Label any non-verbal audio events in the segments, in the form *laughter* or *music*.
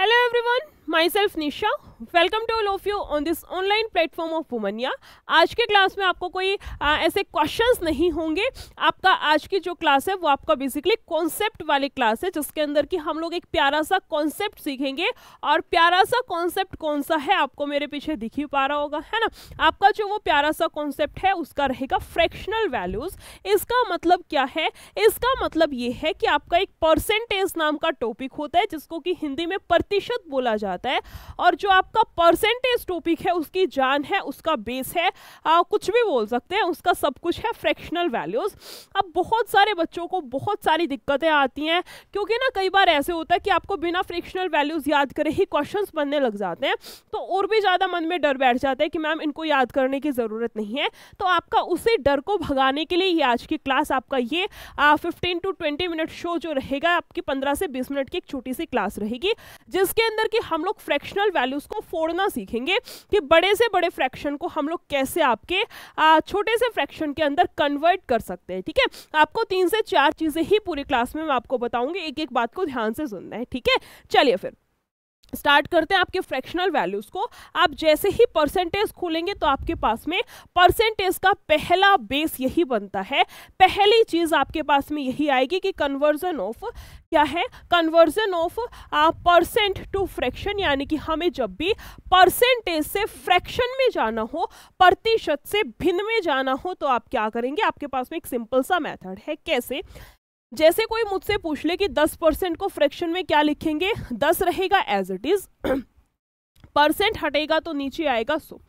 Hello everyone, myself Nisha welcome to all of you on this online platform of Womania आज के class में आपको कोई आ, ऐसे क्वेश्चंस नहीं होंगे आपका आज की जो क्लास है वो आपका बेसिकली कॉन्सेप्ट वाली क्लास है जिसके अंदर कि हम लोग एक प्यारा सा कॉन्सेप्ट सीखेंगे और प्यारा सा कॉन्सेप्ट कौन सा है आपको मेरे पीछे दिख ही पा रहा होगा है ना आपका जो वो प्यारा सा कॉन्सेप्ट है उसका रहेगा फ्रैक्शनल वैल्यूज़ इसका मतलब क्या है इसका मतलब ये है कि आपका एक परसेंटेज नाम का टॉपिक होता है जिसको कि हिंदी में प्रतिशत बोला जाता है और जो आप आपका परसेंटेज टॉपिक है उसकी जान है उसका बेस है आ, कुछ भी बोल सकते हैं उसका सब कुछ है फ्रैक्शनल वैल्यूज़ अब बहुत सारे बच्चों को बहुत सारी दिक्कतें आती हैं क्योंकि ना कई बार ऐसे होता है कि आपको बिना फ्रैक्शनल वैल्यूज़ याद करे ही क्वेश्चन बनने लग जाते हैं तो और भी ज़्यादा मन में डर बैठ जाता है कि मैम इनको याद करने की ज़रूरत नहीं है तो आपका उसी डर को भगाने के लिए ये आज की क्लास आपका ये fifteen to twenty minute show जो रहेगा आपकी पंद्रह से बीस मिनट की एक छोटी सी क्लास रहेगी जिसके अंदर कि हम लोग फ्रैक्शनल वैल्यूज़ को फोड़ना सीखेंगे कि बड़े से बड़े फ्रैक्शन को हम लोग कैसे आपके छोटे से फ्रैक्शन के अंदर कन्वर्ट कर सकते हैं ठीक है थीके? आपको तीन से चार चीज़ें ही पूरी क्लास में मैं आपको बताऊंगी एक एक बात को ध्यान से सुनना है ठीक है चलिए फिर स्टार्ट करते हैं आपके फ्रैक्शनल वैल्यूज़ को आप जैसे ही परसेंटेज खोलेंगे तो आपके पास में परसेंटेज का पहला बेस यही बनता है पहली चीज़ आपके पास में यही आएगी कि कन्वर्जन ऑफ क्या है conversion of percent to fraction यानी कि हमें जब भी परसेंटेज से फ्रैक्शन में जाना हो प्रतिशत से भिन्न में जाना हो तो आप क्या करेंगे आपके पास में एक सिंपल सा मेथड है कैसे जैसे कोई मुझसे पूछ ले कि दस परसेंट को फ्रैक्शन में क्या लिखेंगे दस रहेगा एज इट इज परसेंट हटेगा तो नीचे आएगा सो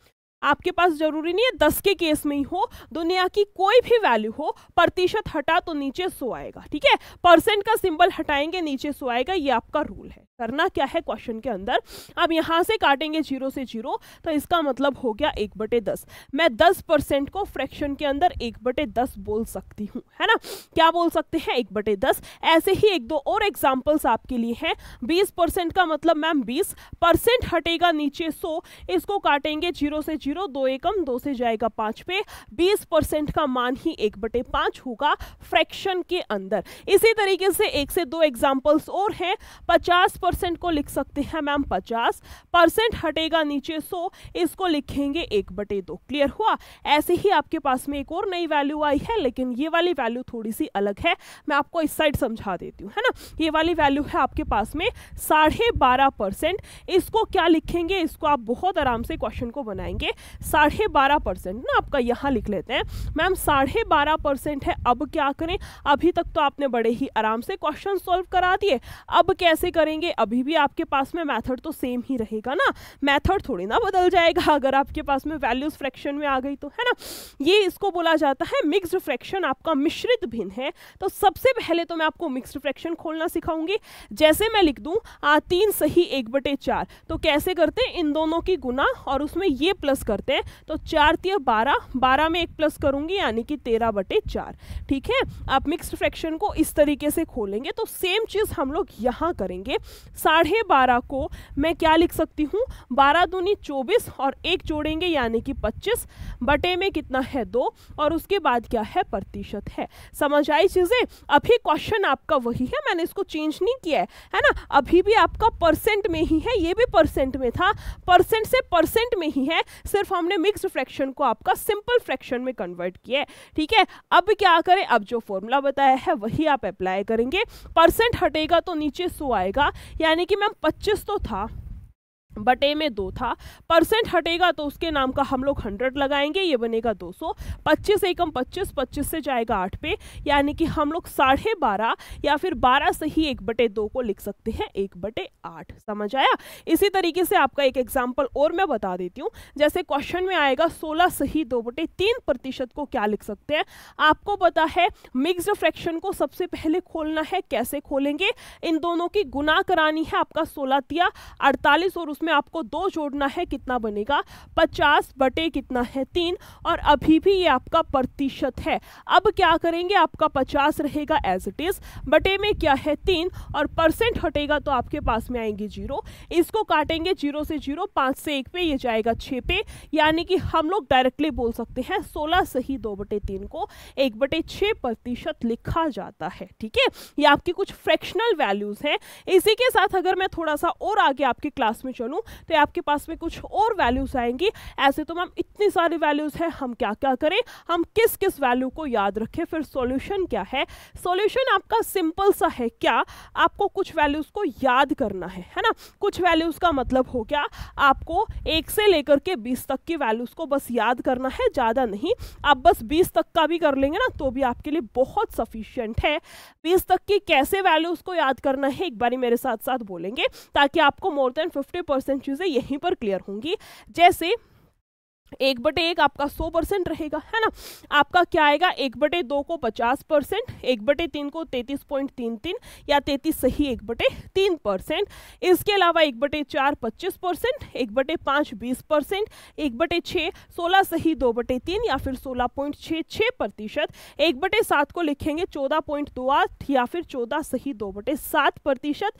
आपके पास जरूरी नहीं है दस के केस में ही हो दुनिया की कोई भी वैल्यू हो प्रतिशत हटा तो नीचे सो आएगा ठीक है परसेंट का सिंबल हटाएंगे नीचे सो आएगा ये आपका रूल है करना क्या है क्वेश्चन के अंदर अब यहाँ से काटेंगे जीरो से जीरो तो इसका मतलब हो गया एक बटे दस मैं दस परसेंट को फ्रैक्शन के अंदर एक बटे दस बोल सकती हूँ है ना क्या बोल सकते हैं एक बटे दस ऐसे ही एक दो और एग्जाम्पल्स आपके लिए हैं बीस परसेंट का मतलब मैम बीस परसेंट हटेगा नीचे सो इसको काटेंगे जीरो से जीरो जीरो दो एकम दो से जाएगा पाँच पे बीस परसेंट का मान ही एक बटे पाँच होगा फ्रैक्शन के अंदर इसी तरीके से एक से दो एग्जाम्पल्स और हैं पचास परसेंट को लिख सकते हैं मैम पचास परसेंट हटेगा नीचे सो इसको लिखेंगे एक बटे दो क्लियर हुआ ऐसे ही आपके पास में एक और नई वैल्यू आई है लेकिन ये वाली वैल्यू थोड़ी सी अलग है मैं आपको इस साइड समझा देती हूँ है ना ये वाली वैल्यू है आपके पास में साढ़े बारह परसेंट इसको क्या लिखेंगे इसको आप बहुत आराम से क्वेश्चन को बनाएंगे साढ़े बारह परसेंट ना आपका यहाँ लिख लेते हैं मैम साढ़े बारह परसेंट है अब क्या करें अभी तक तो आपने बड़े ही आराम से क्वेश्चन सॉल्व करा दिए अब कैसे करेंगे अभी भी आपके पास में मैथड तो सेम ही रहेगा ना मैथड थोड़ी ना बदल जाएगा अगर आपके पास में वैल्यूज फ्रैक्शन में आ गई तो है ना ये इसको बोला जाता है मिक्सड फ्रैक्शन आपका मिश्रित भिन्न है तो सबसे पहले तो मैं आपको मिक्सड फ्रैक्शन खोलना सिखाऊंगी जैसे मैं लिख दूँ तीन सही एक बटे चार तो कैसे करते हैं इन दोनों की गुना और उसमें ये प्लस कर करते हैं तो चार तीय बारह बारह में एक प्लस करूंगी यानी कि तेरह बटे चार ठीक है आप मिक्सड फ्रैक्शन को इस तरीके से खोलेंगे तो सेम चीज़ हम लोग यहाँ करेंगे साढ़े बारह को मैं क्या लिख सकती हूँ बारह दूनी चौबीस और एक जोड़ेंगे यानी कि पच्चीस बटे में कितना है दो और उसके बाद क्या है प्रतिशत है समझ आई चीज़ें अभी क्वेश्चन आपका वही है मैंने इसको चेंज नहीं किया है है ना अभी भी आपका परसेंट में ही है ये भी परसेंट में था परसेंट से परसेंट में ही है सिर्फ सिंसियर फॉर्म ने मिक्स फ्रैक्शन को आपका सिंपल फ्रैक्शन में कन्वर्ट किया है ठीक है अब क्या करें अब जो फॉर्मूला बताया है वही आप अप्लाई करेंगे परसेंट हटेगा तो नीचे सो आएगा यानी कि मैम पच्चीस तो था बटे में दो था परसेंट हटेगा तो उसके नाम का हम लोग हंड्रेड लगाएंगे ये बनेगा दो सौ पच्चीस एकम पच्चीस पच्चीस से जाएगा आठ पे यानी कि हम लोग साढ़े बारह या फिर बारह से ही एक बटे दो को लिख सकते हैं एक बटे आठ समझ आया इसी तरीके से आपका एक एग्जाम्पल और मैं बता देती हूँ जैसे क्वेश्चन में आएगा सोलह से ही दो बटे तीन प्रतिशत को क्या लिख सकते हैं आपको पता है मिक्सड फ्रैक्शन को सबसे पहले खोलना है कैसे खोलेंगे इन दोनों की गुना करानी है आपका सोलह तिया अड़तालीस और उस में आपको दो जोड़ना है कितना बनेगा पचास बटे कितना है तीन और अभी भी ये आपका प्रतिशत है अब क्या करेंगे आपका पचास रहेगा एज इट इज़ बटे में क्या है तीन और परसेंट हटेगा तो आपके पास में आएंगे जीरो इसको काटेंगे जीरो से जीरो पाँच से एक पे ये जाएगा छः पे यानी कि हम लोग डायरेक्टली बोल सकते हैं सोलह सही दो बटे तीन को एक बटे छः प्रतिशत लिखा जाता है ठीक है ये आपकी कुछ फ्रैक्शनल वैल्यूज़ हैं इसी के साथ अगर मैं थोड़ा सा और आगे आपके क्लास में चलूँ बनूँ तो आपके पास में कुछ और वैल्यूज़ आएंगी ऐसे तो मैम इतनी सारी वैल्यूज़ हैं हम क्या क्या करें हम किस किस वैल्यू को याद रखें फिर सॉल्यूशन क्या है सॉल्यूशन आपका सिंपल सा है क्या आपको कुछ वैल्यूज़ को याद करना है है ना कुछ वैल्यूज़ का मतलब हो गया आपको एक से लेकर के बीस तक की वैल्यूज़ को बस याद करना है ज़्यादा नहीं आप बस बीस तक का भी कर लेंगे ना तो भी आपके लिए बहुत सफिशियंट है बीस तक की कैसे वैल्यूज़ को याद करना है एक बारी मेरे साथ साथ बोलेंगे ताकि आपको मोर देन फिफ्टी पर्सेंट चीज़ें यहीं पर क्लियर होंगी जैसे एक बटे एक आपका सौ परसेंट रहेगा है ना आपका क्या आएगा एक बटे दो को पचास परसेंट एक बटे तीन को तैतीस पॉइंट तीन तीन या तैतीस सही एक बटे तीन परसेंट इसके अलावा एक बटे चार पच्चीस परसेंट एक बटे पाँच बीस परसेंट एक बटे छः सोलह सही दो बटे तीन या फिर सोलह पॉइंट छः छः प्रतिशत एक बटे सात को लिखेंगे चौदह पॉइंट दो आठ या फिर चौदह सही दो बटे सात प्रतिशत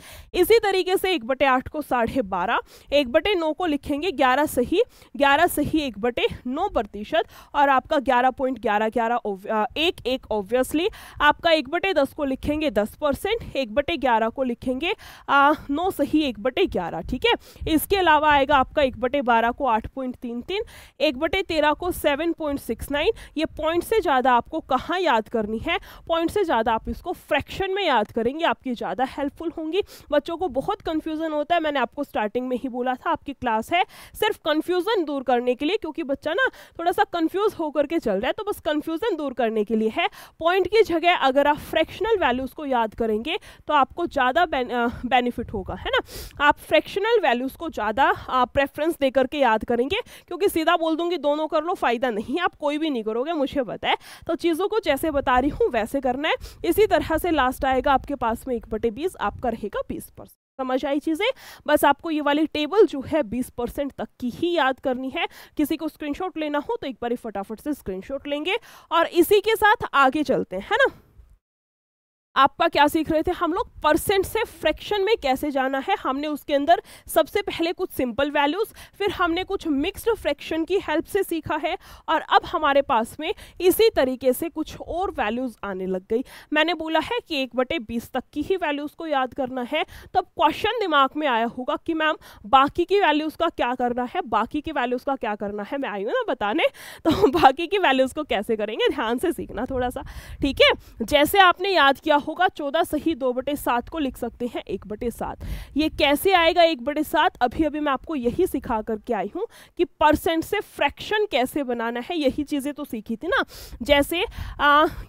इसी तरीके से एक बटे आठ को साढ़े बारह एक बटे नौ को लिखेंगे ग्यारह सही ग्यारह सही एक बटे नौ प्रतिशत और आपका ग्यारह पॉइंट ग्यारह ग्यारह एक एक ऑब्वियसली आपका एक बटे दस को लिखेंगे दस परसेंट एक बटे ग्यारह को लिखेंगे आ, नौ सही एक बटे ग्यारह ठीक है इसके अलावा आएगा आपका एक बटे बारह को आठ पॉइंट तीन तीन एक बटे तेरह को सेवन पॉइंट सिक्स नाइन ये पॉइंट से ज़्यादा आपको कहाँ याद करनी है पॉइंट से ज़्यादा आप इसको फ्रैक्शन में याद करेंगे आपकी ज़्यादा हेल्पफुल होंगी बच्चों को बहुत कन्फ्यूज़न होता है मैंने आपको स्टार्टिंग में ही बोला था आपकी क्लास है सिर्फ कन्फ्यूज़न दूर करने के लिए क्योंकि क्योंकि बच्चा ना थोड़ा सा कंफ्यूज होकर के चल रहा है तो बस कन्फ्यूज़न दूर करने के लिए है पॉइंट की जगह अगर आप फ्रैक्शनल वैल्यूज़ को याद करेंगे तो आपको ज़्यादा बेनिफिट होगा है ना आप फ्रैक्शनल वैल्यूज़ को ज़्यादा प्रेफरेंस दे करके याद करेंगे क्योंकि सीधा बोल दूंगी दोनों कर लो फ़ायदा नहीं आप कोई भी नहीं करोगे मुझे बताए तो चीज़ों को जैसे बता रही हूँ वैसे करना है इसी तरह से लास्ट आएगा आपके पास में एक बटे बीस आपका रहेगा बीस परसेंट समझ आई चीज़ें बस आपको ये वाली टेबल जो है 20 परसेंट तक की ही याद करनी है किसी को स्क्रीनशॉट लेना हो तो एक बार फटाफट से स्क्रीनशॉट लेंगे और इसी के साथ आगे चलते हैं है ना आपका क्या सीख रहे थे हम लोग परसेंट से फ्रैक्शन में कैसे जाना है हमने उसके अंदर सबसे पहले कुछ सिंपल वैल्यूज़ फिर हमने कुछ मिक्स्ड फ्रैक्शन की हेल्प से सीखा है और अब हमारे पास में इसी तरीके से कुछ और वैल्यूज़ आने लग गई मैंने बोला है कि एक बटे बीस तक की ही वैल्यूज़ को याद करना है तब क्वेश्चन दिमाग में आया होगा कि मैम बाकी की वैल्यूज़ का क्या करना है बाकी की वैल्यूज़ का क्या करना है मैं आई हूँ ना बताने *laughs* तो बाकी की वैल्यूज़ को कैसे करेंगे ध्यान से सीखना थोड़ा सा ठीक है जैसे आपने याद किया होगा चौदह सही दो बटे सात को लिख सकते हैं एक बटे सात ये कैसे आएगा एक बटे सात अभी अभी मैं आपको यही सिखा करके आई हूँ कि परसेंट से फ्रैक्शन कैसे बनाना है यही चीज़ें तो सीखी थी ना जैसे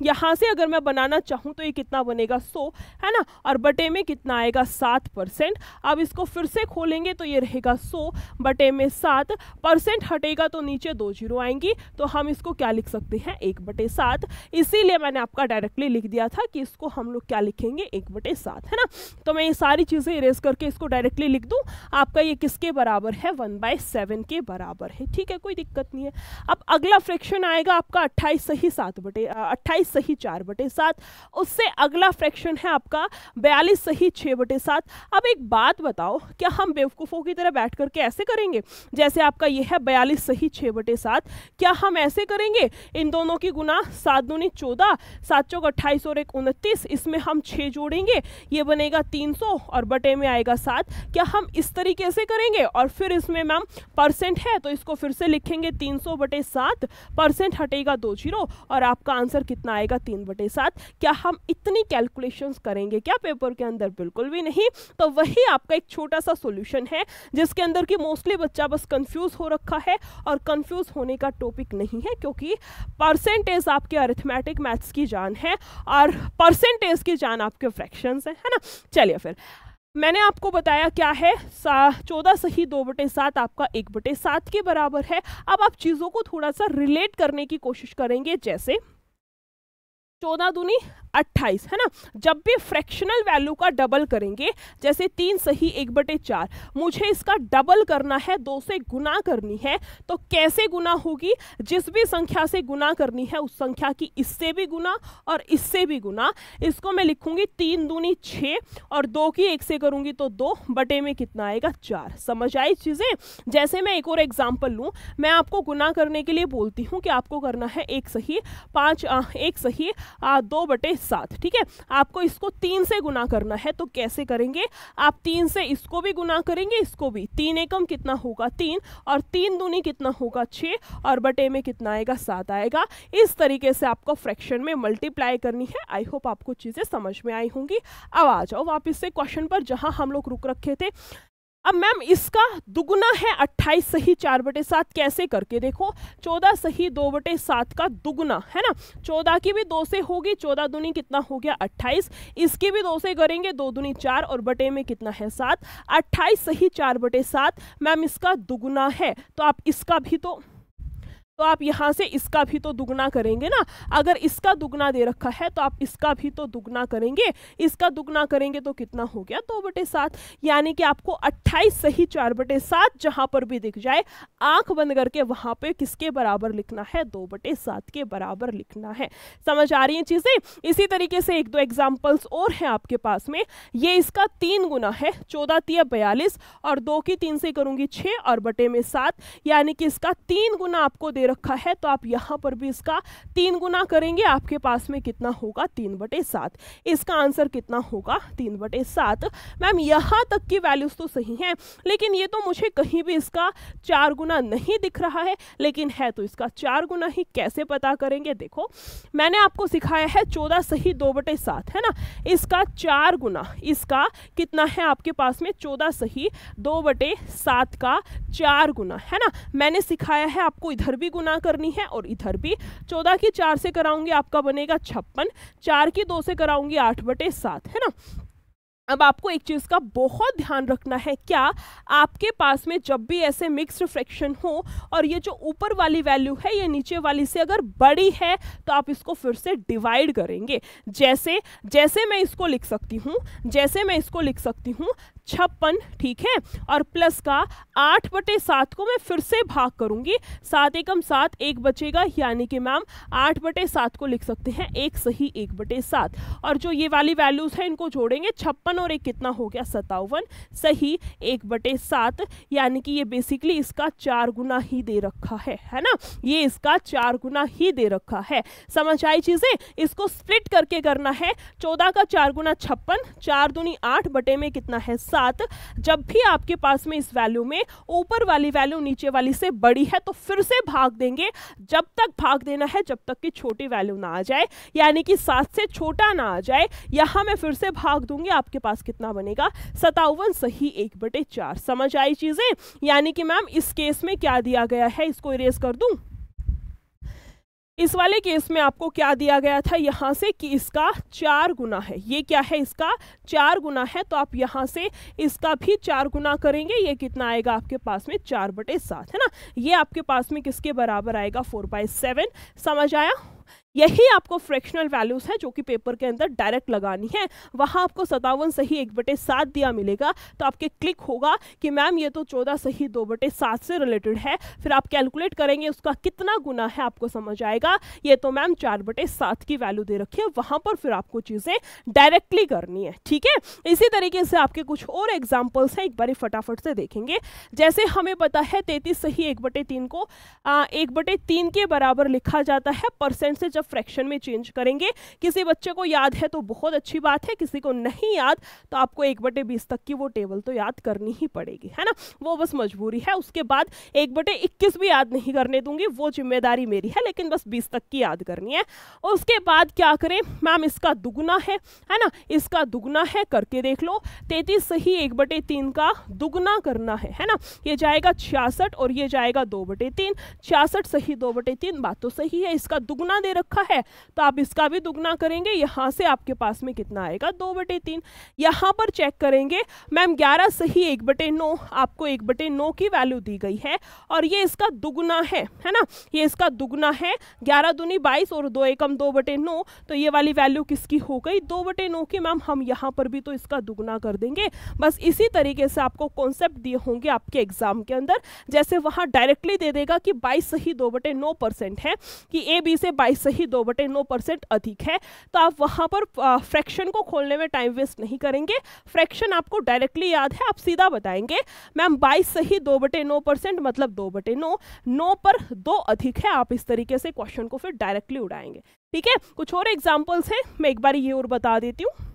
यहाँ से अगर मैं बनाना चाहूँ तो ये कितना बनेगा सौ है ना और बटे में कितना आएगा सात परसेंट अब इसको फिर से खोलेंगे तो ये रहेगा सौ बटे में सात परसेंट हटेगा तो नीचे दो जीरो आएंगी तो हम इसको क्या लिख सकते हैं एक बटे सात इसीलिए मैंने आपका डायरेक्टली लिख दिया था कि इसको हम हम लोग क्या लिखेंगे एक बटे सात है ना तो मैं ये सारी चीज़ें इरेज करके इसको डायरेक्टली लिख दूँ आपका ये किसके बराबर है वन बाय सेवन के बराबर है ठीक है कोई दिक्कत नहीं है अब अगला फ्रैक्शन आएगा आपका अट्ठाईस सही सात बटे अट्ठाईस सही चार बटे सात उससे अगला फ्रैक्शन है आपका बयालीस सही छः बटे सात अब एक बात बताओ क्या हम बेवकूफ़ों की तरह बैठ करके ऐसे करेंगे जैसे आपका ये है बयालीस सही छः बटे सात क्या हम ऐसे करेंगे इन दोनों की गुना सात दूनी चौदह सात चौक अट्ठाईस और एक उनतीस इसमें हम छः जोड़ेंगे ये बनेगा तीन सौ और बटे में आएगा सात क्या हम इस तरीके से करेंगे और फिर इसमें मैम परसेंट है तो इसको फिर से लिखेंगे तीन सौ बटे सात परसेंट हटेगा दो जीरो और आपका आंसर कितना आएगा तीन बटे सात क्या हम इतनी कैलकुलेशंस करेंगे क्या पेपर के अंदर बिल्कुल भी नहीं तो वही आपका एक छोटा सा सोल्यूशन है जिसके अंदर कि मोस्टली बच्चा बस कन्फ्यूज़ हो रखा है और कन्फ्यूज़ होने का टॉपिक नहीं है क्योंकि परसेंटेज आपके अरिथमेटिक मैथ्स की जान है और परसेंट छोटे इसकी जान आपके फ्रैक्शन हैं है ना चलिए फिर मैंने आपको बताया क्या है चौदह सही दो बटे सात आपका एक बटे सात के बराबर है अब आप चीज़ों को थोड़ा सा रिलेट करने की कोशिश करेंगे जैसे चौदह दुनी अट्ठाईस है ना जब भी फ्रैक्शनल वैल्यू का डबल करेंगे जैसे तीन सही एक बटे चार मुझे इसका डबल करना है दो से गुना करनी है तो कैसे गुना होगी जिस भी संख्या से गुना करनी है उस संख्या की इससे भी गुना और इससे भी गुना इसको मैं लिखूंगी तीन दूनी छः और दो की एक से करूंगी तो दो बटे में कितना आएगा चार समझ आई चीज़ें जैसे मैं एक और एग्जाम्पल लूँ मैं आपको गुना करने के लिए बोलती हूँ कि आपको करना है एक सही पाँच एक सही आ, दो बटे साथ ठीक है आपको इसको तीन से गुना करना है तो कैसे करेंगे आप तीन से इसको भी गुना करेंगे इसको भी तीन एकम कितना होगा तीन और तीन दूनी कितना होगा छः और बटे में कितना आएगा सात आएगा इस तरीके से आपको फ्रैक्शन में मल्टीप्लाई करनी है आई होप आपको चीज़ें समझ में आई होंगी अब आ जाओ वापस से क्वेश्चन पर जहाँ हम लोग रुक रखे थे अब मैम इसका दुगुना है अट्ठाईस सही चार बटे सात कैसे करके देखो चौदह सही दो बटे सात का दुगुना है ना चौदह की भी दो से होगी चौदह दुनी कितना हो गया अट्ठाईस इसकी भी दो से करेंगे दो दुनी चार और बटे में कितना है सात अट्ठाईस सही चार बटे सात मैम इसका दुगुना है तो आप इसका भी तो तो आप यहाँ से इसका भी तो दुगना करेंगे ना अगर इसका दुगना दे रखा है तो आप इसका भी तो दुगना करेंगे इसका दुगना करेंगे तो कितना हो गया दो बटे सात यानी कि आपको अट्ठाईस सही चार बटे सात जहाँ पर भी दिख जाए आंख बंद करके वहाँ पे किसके बराबर लिखना है दो बटे सात के बराबर लिखना है समझ आ रही है चीज़ें इसी तरीके से एक दो एग्जाम्पल्स और हैं आपके पास में ये इसका तीन गुना है चौदह तीय बयालीस और दो की तीन से करूँगी छः और बटे में सात यानी कि इसका तीन गुना आपको दे रखा है तो आप यहाँ पर भी इसका तीन गुना करेंगे आपके पास में कितना होगा तीन बटे सात इसका आंसर कितना होगा तीन बटे सात मैम यहाँ तक की वैल्यूज़ तो सही हैं लेकिन ये तो मुझे कहीं भी इसका चार गुना नहीं दिख रहा है लेकिन है तो इसका चार गुना ही कैसे पता करेंगे देखो मैंने आपको सिखाया है चौदह सही दो बटे सात है ना इसका चार गुना इसका कितना है आपके पास में चौदह सही दो बटे सात का चार गुना है ना मैंने सिखाया है आपको इधर भी गुना करनी है और इधर भी चौदह की चार से कराऊंगी आपका बनेगा छप्पन चार की दो से कराऊंगी आठ बटे सात है ना अब आपको एक चीज़ का बहुत ध्यान रखना है क्या आपके पास में जब भी ऐसे मिक्स्ड फ्रैक्शन हो और ये जो ऊपर वाली वैल्यू है ये नीचे वाली से अगर बड़ी है तो आप इसको फिर से डिवाइड करेंगे जैसे जैसे मैं इसको लिख सकती हूँ जैसे मैं इसको लिख सकती हूँ छप्पन ठीक है और प्लस का आठ बटे सात को मैं फिर से भाग करूंगी सात एकम सात एक बचेगा यानी कि मैम आठ बटे सात को लिख सकते हैं एक सही एक बटे सात और जो ये वाली वैल्यूज़ हैं इनको जोड़ेंगे छप्पन छप्पन और एक कितना हो गया सत्तावन सही एक बटे सात यानी कि ये बेसिकली इसका चार गुना ही दे रखा है है ना ये इसका चार गुना ही दे रखा है समझ आई चीज़ें इसको स्प्लिट करके करना है चौदह का चार गुना छप्पन चार दुनी आठ बटे में कितना है सात जब भी आपके पास में इस वैल्यू में ऊपर वाली वैल्यू नीचे वाली से बड़ी है तो फिर से भाग देंगे जब तक भाग देना है जब तक कि छोटी वैल्यू ना आ जाए यानी कि सात से छोटा ना आ जाए यहां मैं फिर से भाग दूंगी आपके पास कितना बनेगा सतावन सही एक बटे चार समझ आई चीज़ें यानी कि मैम इस केस में क्या दिया गया है इसको इरेज कर दू इस वाले केस में आपको क्या दिया गया था यहाँ से कि इसका चार गुना है ये क्या है इसका चार गुना है तो आप यहाँ से इसका भी चार गुना करेंगे ये कितना आएगा आपके पास में चार बटे सात है ना ये आपके पास में किसके बराबर आएगा फोर बाई सेवन समझ आया यही आपको फ्रैक्शनल वैल्यूज़ है जो कि पेपर के अंदर डायरेक्ट लगानी है वहां आपको सतावन सही एक बटे सात दिया मिलेगा तो आपके क्लिक होगा कि मैम ये तो चौदह सही दो बटे सात से रिलेटेड है फिर आप कैलकुलेट करेंगे उसका कितना गुना है आपको समझ आएगा ये तो मैम चार बटे सात की वैल्यू दे रखी है वहां पर फिर आपको चीज़ें डायरेक्टली करनी है ठीक है इसी तरीके से आपके कुछ और एग्जाम्पल्स हैं एक बार फटाफट से देखेंगे जैसे हमें पता है तैतीस सही एक बटे तीन को एक बटे तीन के बराबर लिखा जाता है परसेंट से जब फ्रैक्शन में चेंज करेंगे किसी बच्चे को याद है तो बहुत अच्छी बात है किसी को नहीं याद तो आपको एक बटे बीस तक की वो टेबल तो याद करनी ही पड़ेगी है ना वो बस मजबूरी है उसके बाद एक बटे इक्कीस भी याद नहीं करने दूंगी वो जिम्मेदारी मेरी है लेकिन बस बीस तक की याद करनी है उसके बाद क्या करें मैम इसका दुगना है है ना इसका दुगना है करके देख लो तैतीस से ही एक बटे तीन का दुगना करना है है ना ये जाएगा छियासठ और ये जाएगा दो बटे तीन छियासठ सही दो बटे तीन बात तो सही है इसका दुगना दे रखा रखा है तो आप इसका भी दुगना करेंगे यहाँ से आपके पास में कितना आएगा दो बटे तीन यहाँ पर चेक करेंगे मैम ग्यारह सही एक बटे नौ आपको एक बटे नौ की वैल्यू दी गई है और ये इसका दुगना है है ना ये इसका दुगना है ग्यारह दुनी बाईस और दो एकम दो बटे नौ तो ये वाली वैल्यू किसकी हो गई दो बटे नौ की मैम हम यहाँ पर भी तो इसका दुगना कर देंगे बस इसी तरीके से आपको कॉन्सेप्ट दिए होंगे आपके एग्जाम के अंदर जैसे वहाँ डायरेक्टली दे देगा कि बाईस सही दो बटे नौ परसेंट है कि ए बी से बाईस सही ही दो बटे नौ परसेंट अधिक है तो आप वहाँ पर फ्रैक्शन को खोलने में टाइम वेस्ट नहीं करेंगे फ्रैक्शन आपको डायरेक्टली याद है आप सीधा बताएंगे मैम बाईस सही दो बटे नौ परसेंट मतलब दो बटे नौ नौ पर दो अधिक है आप इस तरीके से क्वेश्चन को फिर डायरेक्टली उड़ाएंगे ठीक है कुछ और एग्जाम्पल्स हैं मैं एक बार ये और बता देती हूँ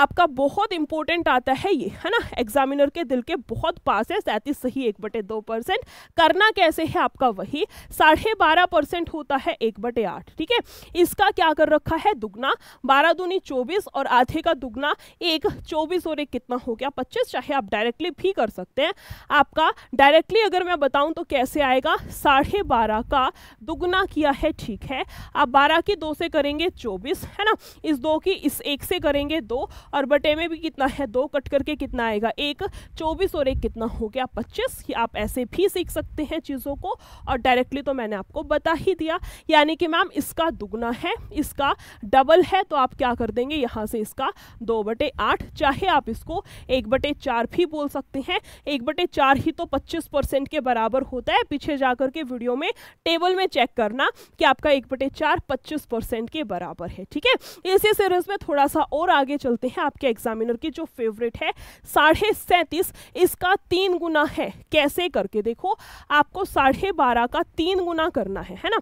आपका बहुत इंपॉर्टेंट आता है ये है ना एग्जामिनर के दिल के बहुत पास है सैंतीस सही एक बटे दो परसेंट करना कैसे है आपका वही साढ़े बारह परसेंट होता है एक बटे आठ ठीक है इसका क्या कर रखा है दुगना बारह दूनी चौबीस और आधे का दुगना एक चौबीस और एक कितना हो गया पच्चीस चाहे आप डायरेक्टली भी कर सकते हैं आपका डायरेक्टली अगर मैं बताऊँ तो कैसे आएगा साढ़े बारह का दुगना किया है ठीक है आप बारह की दो से करेंगे चौबीस है ना इस दो की इस एक से करेंगे दो और बटे में भी कितना है दो कट करके कितना आएगा एक चौबीस और एक कितना हो गया पच्चीस आप ऐसे भी सीख सकते हैं चीज़ों को और डायरेक्टली तो मैंने आपको बता ही दिया यानी कि मैम इसका दुगना है इसका डबल है तो आप क्या कर देंगे यहाँ से इसका दो बटे आठ चाहे आप इसको एक बटे चार भी बोल सकते हैं एक बटे चार ही तो पच्चीस परसेंट के बराबर होता है पीछे जा के वीडियो में टेबल में चेक करना कि आपका एक बटे चार पच्चीस परसेंट के बराबर है ठीक है इसी सीरीज में थोड़ा सा और आगे चलते हैं आपके एग्जामिनर की जो फेवरेट है साढ़े सैंतीस इसका तीन गुना है कैसे करके देखो आपको साढ़े बारह का तीन गुना करना है है ना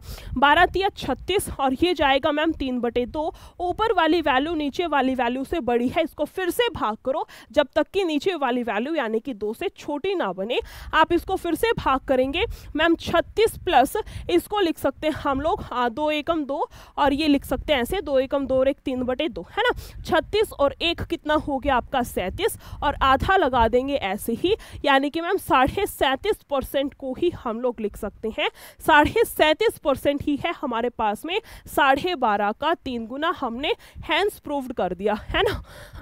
बारह तिया छत्तीस और ये जाएगा मैम तीन बटे दो ऊपर वाली वैल्यू नीचे वाली वैल्यू से बड़ी है इसको फिर से भाग करो जब तक कि नीचे वाली वैल्यू यानी कि दो से छोटी ना बने आप इसको फिर से भाग करेंगे मैम छत्तीस प्लस इसको लिख सकते हैं हम लोग हाँ, दो एकम दो और ये लिख सकते हैं ऐसे दो एकम दो और एक तीन बटे दो है ना छत्तीस और एक कितना हो गया आपका सैंतीस और आधा लगा देंगे ऐसे ही यानी कि मैम साढ़े सैंतीस परसेंट को ही हम लोग लिख सकते हैं साढ़े सैंतीस परसेंट ही है हमारे पास में साढ़े बारह का तीन गुना हमने हैंड्स प्रूव्ड कर दिया है ना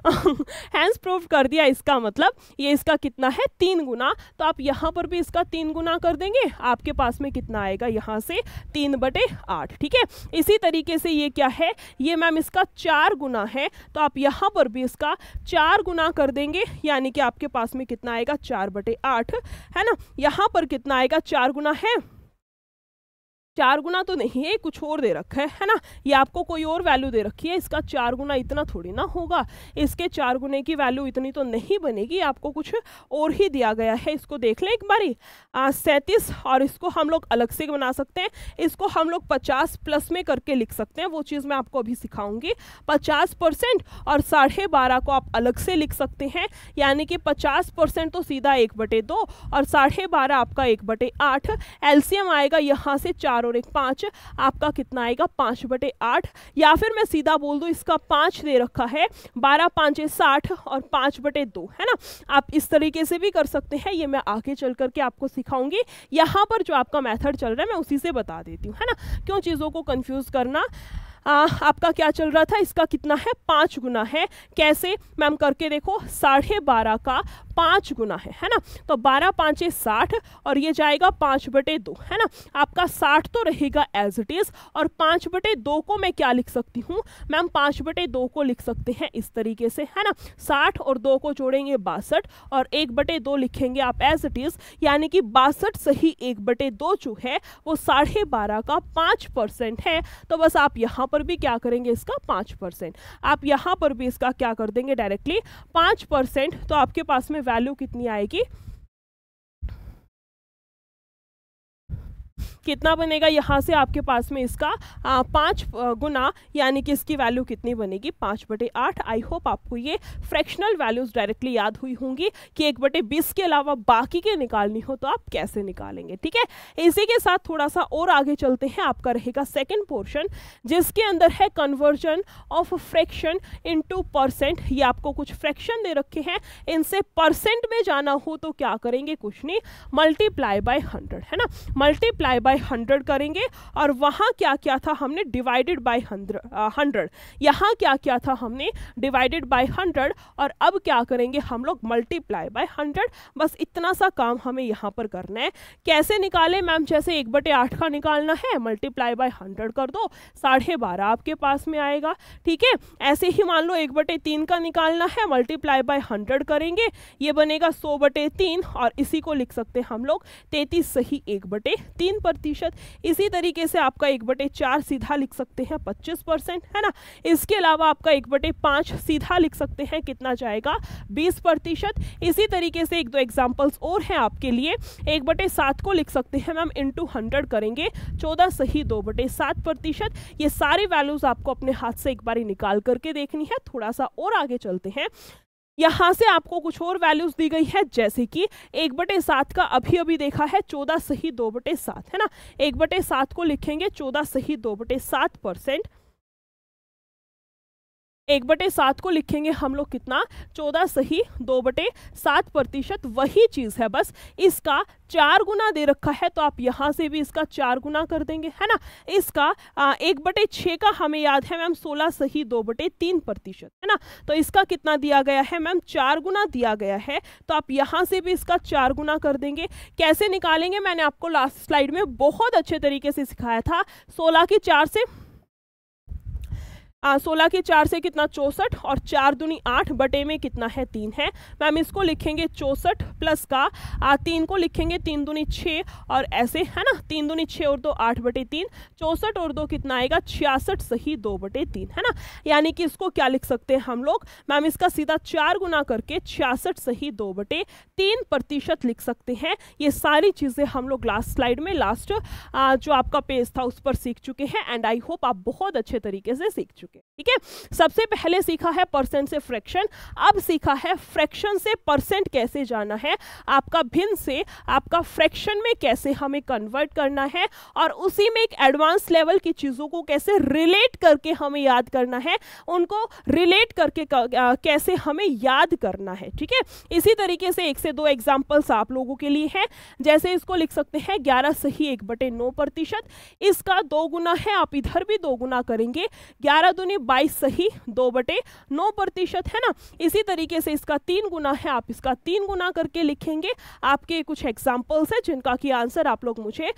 हैंड्स *laughs* प्रूव कर दिया इसका मतलब ये इसका कितना है तीन गुना तो आप यहाँ पर भी इसका तीन गुना कर देंगे आपके पास में कितना आएगा यहाँ से तीन बटे आठ ठीक है इसी तरीके से ये क्या है ये मैम इसका चार गुना है तो आप यहाँ पर और बीस का चार गुना कर देंगे यानी कि आपके पास में कितना आएगा चार बटे आठ है ना यहाँ पर कितना आएगा चार गुना है चार गुना तो नहीं है कुछ और दे रखा है है ना ये आपको कोई और वैल्यू दे रखी है इसका चार गुना इतना थोड़ी ना होगा इसके चार गुने की वैल्यू इतनी तो नहीं बनेगी आपको कुछ और ही दिया गया है इसको देख लें एक बारी सैंतीस और इसको हम लोग अलग से बना सकते हैं इसको हम लोग पचास प्लस में करके लिख सकते हैं वो चीज़ मैं आपको अभी सिखाऊंगी पचास परसेंट और साढ़े बारह को आप अलग से लिख सकते हैं यानी कि पचास परसेंट तो सीधा एक बटे दो और साढ़े बारह आपका एक बटे आठ एल्सियम आएगा यहाँ से चार और एक पाँच आपका कितना आएगा पाँच बटे आठ या फिर मैं सीधा बोल दूँ इसका पाँच दे रखा है बारह पाँचे साठ और पाँच बटे दो है ना आप इस तरीके से भी कर सकते हैं ये मैं आगे चल करके आपको सिखाऊंगी यहाँ पर जो आपका मैथड चल रहा है मैं उसी से बता देती हूँ है ना क्यों चीज़ों को कन्फ्यूज़ करना आ, आपका क्या चल रहा था इसका कितना है पाँच गुना है कैसे मैम करके देखो साढ़े बारह का पाँच गुना है है ना तो बारह पाँचे साठ और ये जाएगा पाँच बटे दो है ना आपका साठ तो रहेगा एज इट इज़ और पाँच बटे दो को मैं क्या लिख सकती हूँ मैम पाँच बटे दो को लिख सकते हैं इस तरीके से है ना साठ और दो को जोड़ेंगे बासठ और एक बटे दो लिखेंगे आप एज इट इज़ यानी कि बासठ सही एक बटे दो जो है वो साढ़े बारह का पाँच परसेंट है तो बस आप यहाँ पर भी क्या करेंगे इसका पाँच परसेंट आप यहाँ पर भी इसका क्या कर देंगे डायरेक्टली पाँच परसेंट तो आपके पास में वैल्यू कितनी आएगी कितना बनेगा यहाँ से आपके पास में इसका आ, पाँच गुना यानी कि इसकी वैल्यू कितनी बनेगी पाँच बटे आठ आई होप आपको ये फ्रैक्शनल वैल्यूज़ डायरेक्टली याद हुई होंगी कि एक बटे बीस के अलावा बाकी के निकालनी हो तो आप कैसे निकालेंगे ठीक है इसी के साथ थोड़ा सा और आगे चलते हैं आपका रहेगा सेकेंड पोर्शन जिसके अंदर है conversion of fraction in percent ये आपको कुछ फ्रैक्शन दे रखे हैं इनसे परसेंट में जाना हो तो क्या करेंगे कुछ नहीं मल्टीप्लाई बाय हंड्रेड है ना मल्टीप्लाई मल्टीप्लाई बाय हंड्रेड करेंगे और वहाँ क्या क्या था हमने डिवाइडेड बाय हंड्रेड यहाँ क्या क्या था हमने डिवाइडेड बाय हंड्रेड और अब क्या करेंगे हम लोग मल्टीप्लाई बाय हंड्रेड बस इतना सा काम हमें यहाँ पर करना है कैसे निकालें मैम जैसे एक बटे आठ का निकालना है मल्टीप्लाई बाय हंड्रेड कर दो साढ़े बारह आपके पास में आएगा ठीक है ऐसे ही मान लो एक बटे तीन का निकालना है मल्टीप्लाई बाय हंड्रेड करेंगे ये बनेगा सौ बटे तीन और इसी को लिख सकते हैं हम लोग तैतीस सही एक बटे तीन तीन प्रतिशत इसी तरीके से आपका एक बटे चार सीधा लिख सकते हैं पच्चीस परसेंट है ना इसके अलावा आपका एक बटे पाँच सीधा लिख सकते हैं कितना जाएगा बीस प्रतिशत इसी तरीके से एक दो एग्जाम्पल्स और हैं आपके लिए एक बटे सात को लिख सकते हैं मैम इंटू हंड्रेड करेंगे चौदह सही दो बटे सात प्रतिशत ये सारे वैल्यूज़ आपको अपने हाथ से एक बार निकाल करके देखनी है थोड़ा सा और आगे चलते हैं यहाँ से आपको कुछ और वैल्यूज दी गई है जैसे कि एक बटे सात का अभी अभी देखा है चौदह सही दो बटे सात है ना एक बटे सात को लिखेंगे चौदह सही दो बटे सात परसेंट एक बटे सात को लिखेंगे हम लोग कितना चौदह सही दो बटे सात प्रतिशत वही चीज़ है बस इसका चार गुना दे रखा है तो आप यहाँ से भी इसका चार गुना कर देंगे है ना इसका आ, एक बटे छः का हमें याद है मैम सोलह सही दो बटे तीन प्रतिशत है ना तो इसका कितना दिया गया है मैम चार गुना दिया गया है तो आप यहाँ से भी इसका चार गुना कर देंगे कैसे निकालेंगे मैंने आपको लास्ट स्लाइड में बहुत अच्छे तरीके से सिखाया था सोलह के चार से सोलह के चार से कितना चौसठ और चार दुनी आठ बटे में कितना है तीन है मैम इसको लिखेंगे चौसठ प्लस का आ, तीन को लिखेंगे तीन दुनी छः और ऐसे है ना तीन दुनी छः और दो आठ बटे तीन चौसठ और दो कितना आएगा छियासठ सही दो बटे तीन है ना यानी कि इसको क्या लिख सकते हैं हम लोग मैम इसका सीधा चार गुना करके छियासठ सही दो बटे तीन प्रतिशत लिख सकते हैं ये सारी चीज़ें हम लोग लास्ट स्लाइड में लास्ट जो आपका पेज था उस पर सीख चुके हैं एंड आई होप आप बहुत अच्छे तरीके से सीख चुके चुके हैं ठीक है सबसे पहले सीखा है परसेंट से फ्रैक्शन अब सीखा है फ्रैक्शन से परसेंट कैसे जाना है आपका भिन्न से आपका फ्रैक्शन में कैसे हमें कन्वर्ट करना है और उसी में एक एडवांस लेवल की चीज़ों को कैसे रिलेट करके हमें याद करना है उनको रिलेट करके कैसे हमें याद करना है ठीक है इसी तरीके से एक से दो एग्जाम्पल्स आप लोगों के लिए हैं जैसे इसको लिख सकते हैं ग्यारह सही एक बटे नौ प्रतिशत इसका दो गुना है आप इधर भी दो गुना करेंगे ग्यारह दूनी बाईस सही दो बटे नौ प्रतिशत है ना इसी तरीके से इसका तीन गुना है आप इसका तीन गुना करके लिखेंगे आपके कुछ एग्जाम्पल्स है जिनका कि आंसर आप लोग मुझे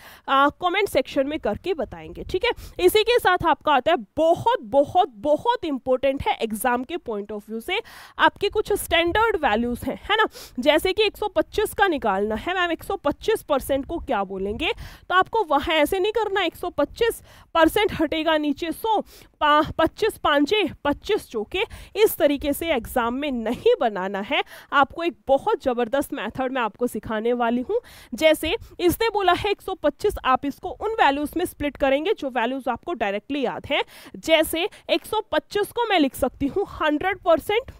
कॉमेंट सेक्शन में करके बताएंगे ठीक है इसी के साथ आपका आता है बहुत बहुत बहुत इंपॉर्टेंट है एग्जाम के पॉइंट ऑफ व्यू से आपके कुछ स्टैंडर्ड वैल्यूज़ हैं है ना जैसे कि 125 का निकालना है मैम 125 परसेंट को क्या बोलेंगे तो आपको वहां ऐसे नहीं करना 125 परसेंट हटेगा नीचे सौ पा, पच्चीस पाँचे पच्चीस चौके इस तरीके से एग्ज़ाम में नहीं बनाना है आपको एक बहुत ज़बरदस्त मेथड मैं आपको सिखाने वाली हूँ जैसे इसने बोला है 125 आप इसको उन वैल्यूज़ में स्प्लिट करेंगे जो वैल्यूज़ आपको डायरेक्टली याद हैं जैसे 125 को मैं लिख सकती हूँ हंड्रेड परसेंट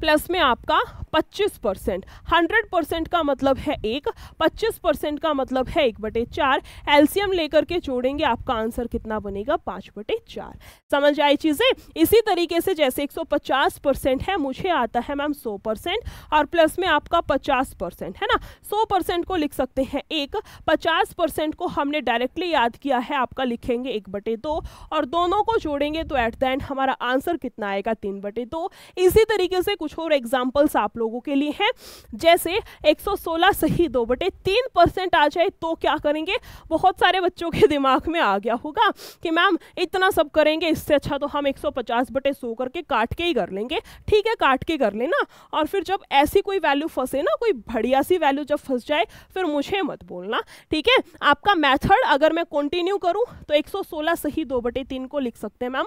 प्लस में आपका 25 परसेंट हंड्रेड परसेंट का मतलब है एक 25 परसेंट का मतलब है एक बटे चार एल्सियम लेकर के जोड़ेंगे आपका आंसर कितना बनेगा पाँच बटे चार समझ आई चीज़ें इसी तरीके से जैसे 150 परसेंट है मुझे आता है मैम 100 परसेंट और प्लस में आपका 50 परसेंट है ना 100 परसेंट को लिख सकते हैं एक 50 परसेंट को हमने डायरेक्टली याद किया है आपका लिखेंगे एक बटे दो और दोनों को जोड़ेंगे तो एट द एंड हमारा आंसर कितना आएगा तीन बटे दो इसी तरीके से कुछ और एग्जाम्पल्स आप लोगों के लिए हैं जैसे 116 सही दो बटे तीन परसेंट आ जाए तो क्या करेंगे बहुत सारे बच्चों के दिमाग में आ गया होगा कि मैम इतना सब करेंगे इससे अच्छा तो हम 150 बटे सो करके काट के ही कर लेंगे ठीक है काट के कर लेना और फिर जब ऐसी कोई वैल्यू फंसे ना कोई बढ़िया सी वैल्यू जब फंस जाए फिर मुझे मत बोलना ठीक है आपका मैथड अगर मैं कंटिन्यू करूँ तो एक सही दो बटे तीन को लिख सकते हैं मैम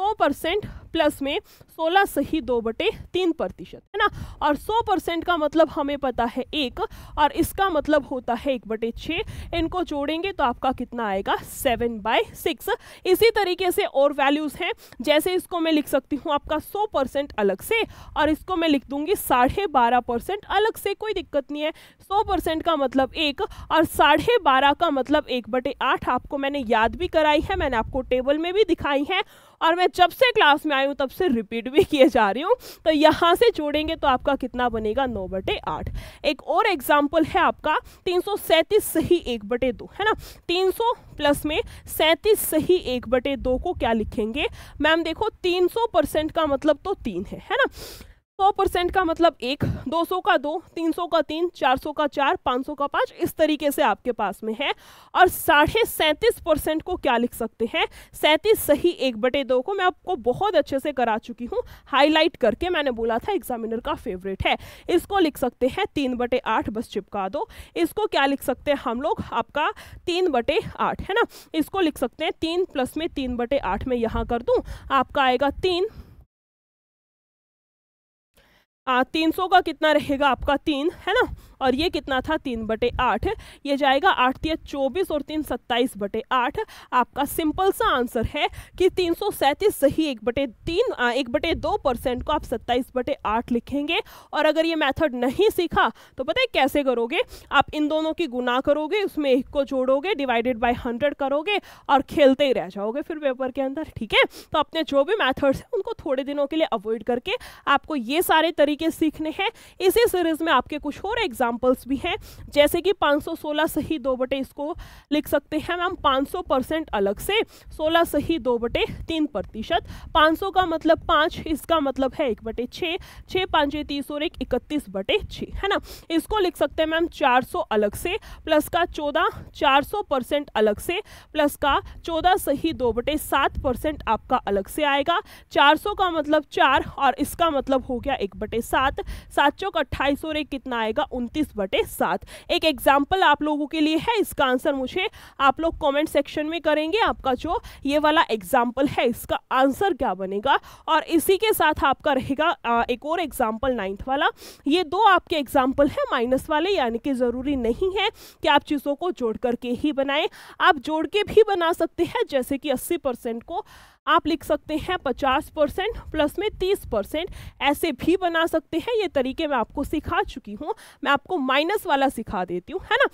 सौ परसेंट प्लस में सोलह सही दो बटे तीन प्रतिशत है ना और सौ परसेंट का मतलब हमें पता है एक और इसका मतलब होता है एक बटे छः इनको जोड़ेंगे तो आपका कितना आएगा सेवन बाय सिक्स इसी तरीके से और वैल्यूज़ हैं जैसे इसको मैं लिख सकती हूँ आपका सौ परसेंट अलग से और इसको मैं लिख दूंगी साढ़े बारह परसेंट अलग से कोई दिक्कत नहीं है सौ परसेंट का मतलब एक और साढ़े बारह का मतलब एक बटे आठ आपको मैंने याद भी कराई है मैंने आपको टेबल में भी दिखाई है और मैं जब से क्लास में आई हूँ तब से रिपीट भी किए जा रही हूँ तो यहाँ से जोड़ेंगे तो आपका कितना बनेगा नौ बटे आठ एक और एग्जाम्पल है आपका तीन सौ सैंतीस सही एक बटे दो है ना तीन सौ प्लस में सैंतीस सही एक बटे दो को क्या लिखेंगे मैम देखो तीन सौ परसेंट का मतलब तो तीन है है ना सौ परसेंट का मतलब एक दो सौ का दो तीन सौ का तीन चार सौ का चार पाँच सौ का पाँच इस तरीके से आपके पास में है और साढ़े सैंतीस परसेंट को क्या लिख सकते हैं सैंतीस सही एक बटे दो को मैं आपको बहुत अच्छे से करा चुकी हूँ हाईलाइट करके मैंने बोला था एग्जामिनर का फेवरेट है इसको लिख सकते हैं तीन बटे आठ बस चिपका दो इसको क्या लिख सकते हैं हम लोग आपका तीन बटे आठ है ना इसको लिख सकते हैं तीन प्लस में तीन बटे आठ में यहाँ कर दूँ आपका आएगा तीन तीन सौ का कितना रहेगा आपका तीन है ना और ये कितना था तीन बटे आठ ये जाएगा आठ तीन चौबीस और तीन सत्ताईस बटे आठ आपका सिंपल सा आंसर है कि तीन सौ सैंतीस सही एक बटे तीन एक बटे दो परसेंट को आप सत्ताईस बटे आठ लिखेंगे और अगर ये मैथड नहीं सीखा तो पता है कैसे करोगे आप इन दोनों की गुना करोगे उसमें एक को जोड़ोगे डिवाइडेड बाई हंड्रेड करोगे और खेलते ही रह जाओगे फिर पेपर के अंदर ठीक है तो अपने जो भी मैथड्स हैं उनको थोड़े दिनों के लिए अवॉइड करके आपको ये सारे तरीके सीखने हैं इसी सीरीज में आपके कुछ और एग्जाम एग्जाम्पल्स भी हैं जैसे कि 516 सही दो बटे इसको लिख सकते हैं मैम 500 परसेंट अलग से 16 सही दो बटे तीन प्रतिशत पाँच का मतलब पाँच इसका मतलब है एक बटे छः छः पाँचे तीस और एक इकतीस बटे छः है ना इसको लिख सकते हैं मैम 400 अलग से प्लस का 14 400 परसेंट अलग से प्लस का 14 सही दो बटे सात परसेंट आपका अलग से आएगा 400 का मतलब चार और इसका मतलब हो गया एक बटे सात सात चौक अट्ठाईस और एक कितना आएगा उनतीस बत्तीस बटे सात एक एग्जाम्पल आप लोगों के लिए है इसका आंसर मुझे आप लोग कॉमेंट सेक्शन में करेंगे आपका जो ये वाला एग्जाम्पल है इसका आंसर क्या बनेगा और इसी के साथ आपका रहेगा एक और एग्जाम्पल नाइन्थ वाला ये दो आपके एग्जाम्पल है माइनस वाले यानी कि ज़रूरी नहीं है कि आप चीज़ों को जोड़ करके ही बनाएं आप जोड़ के भी बना सकते हैं जैसे कि अस्सी को आप लिख सकते हैं पचास परसेंट प्लस में तीस परसेंट ऐसे भी बना सकते हैं ये तरीके मैं आपको सिखा चुकी हूँ मैं आपको माइनस वाला सिखा देती हूँ है ना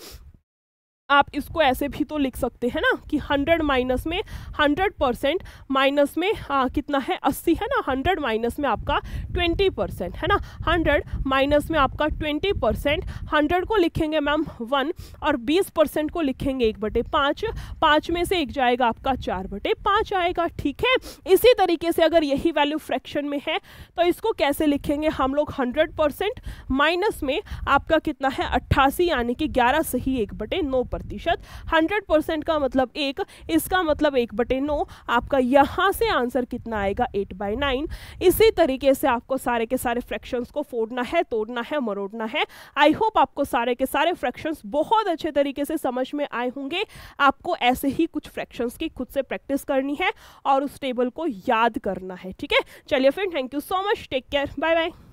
आप इसको ऐसे भी तो लिख सकते हैं ना कि हंड्रेड माइनस में हंड्रेड परसेंट माइनस में आ, कितना है अस्सी है ना हंड्रेड माइनस में आपका ट्वेंटी परसेंट है ना हंड्रेड माइनस में आपका ट्वेंटी परसेंट हंड्रेड को लिखेंगे मैम वन और बीस परसेंट को लिखेंगे एक बटे पाँच पाँच में से एक जाएगा आपका चार बटे पाँच आएगा ठीक है इसी तरीके से अगर यही वैल्यू फ्रैक्शन में है तो इसको कैसे लिखेंगे हम लोग हंड्रेड परसेंट माइनस में आपका कितना है अट्ठासी यानी कि ग्यारह सही एक बटे नौ प्रतिशत हंड्रेड परसेंट का मतलब एक इसका मतलब एक बटे नौ आपका यहाँ से आंसर कितना आएगा एट बाई नाइन इसी तरीके से आपको सारे के सारे फ्रैक्शंस को फोड़ना है तोड़ना है मरोड़ना है आई होप आपको सारे के सारे फ्रैक्शंस बहुत अच्छे तरीके से समझ में आए होंगे आपको ऐसे ही कुछ फ्रैक्शंस की खुद से प्रैक्टिस करनी है और उस टेबल को याद करना है ठीक है चलिए friend thank you so much take care bye bye